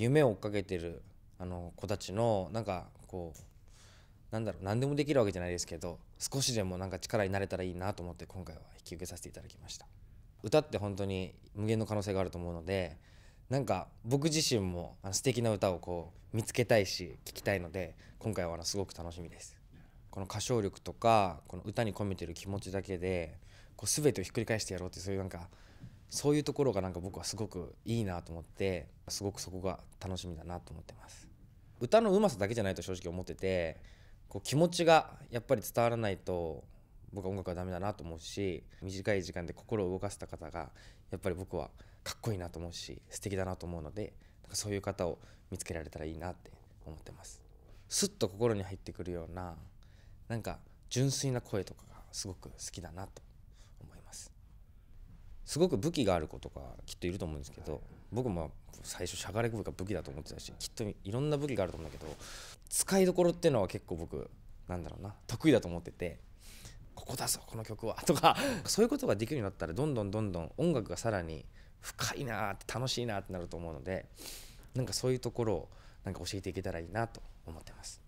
夢を追っかけてるあの子たちのなんかこうなんだろう何でもできるわけじゃないですけど少しでもなんか力になれたらいいなと思って今回は引き受けさせていただきました歌って本当に無限の可能性があると思うのでなんか僕自身も素敵な歌をこう見つけたいし聴きたいので今回はあのすごく楽しみですこの歌唱力とかこの歌に込めてる気持ちだけでこう全てをひっくり返してやろうってそういうなんかそういうところがなんか僕はすごくいいなと思ってすごくそこが楽しみだなと思ってます歌のうまさだけじゃないと正直思っててこう気持ちがやっぱり伝わらないと僕は音楽はダメだなと思うし短い時間で心を動かせた方がやっぱり僕はかっこいいなと思うし素敵だなと思うのでなんかそういう方を見つけられたらいいなって思ってますすっと心に入ってくるようななんか純粋な声とかがすごく好きだなとすごく武器がある子とかきっといると思うんですけど僕も最初しゃがれ首が武器だと思ってたしきっといろんな武器があると思うんだけど使いどころっていうのは結構僕なんだろうな得意だと思っててここだぞこの曲は とかそういうことができるようになったらどんどんどんどん音楽がさらに深いなって楽しいなってなると思うのでなんかそういうところをなんか教えていけたらいいなと思ってます。